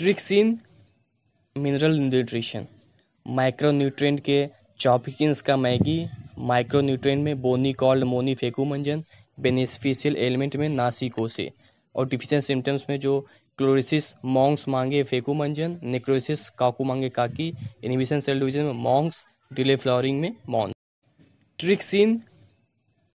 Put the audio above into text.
tricks in mineral nutrition micro nutrient के चॉपिकिंस का मैगी माइक्रो न्यूट्रेंट में बोनी कॉल्ड मोनी फेकूमंजन बेनिफिशियल एलिमेंट में नासी कोसे और डिफिशेंट सिम्टम्स में जो क्लोरिसिस मॉन्ग्स मांगे फेकूमंजन नेक्रोसिस काकू मांगे काकी इनिबिशन सेल डिविजन में मॉन्ग्स डिले फ्लॉरिंग में मॉन्स ट्रिक्स इन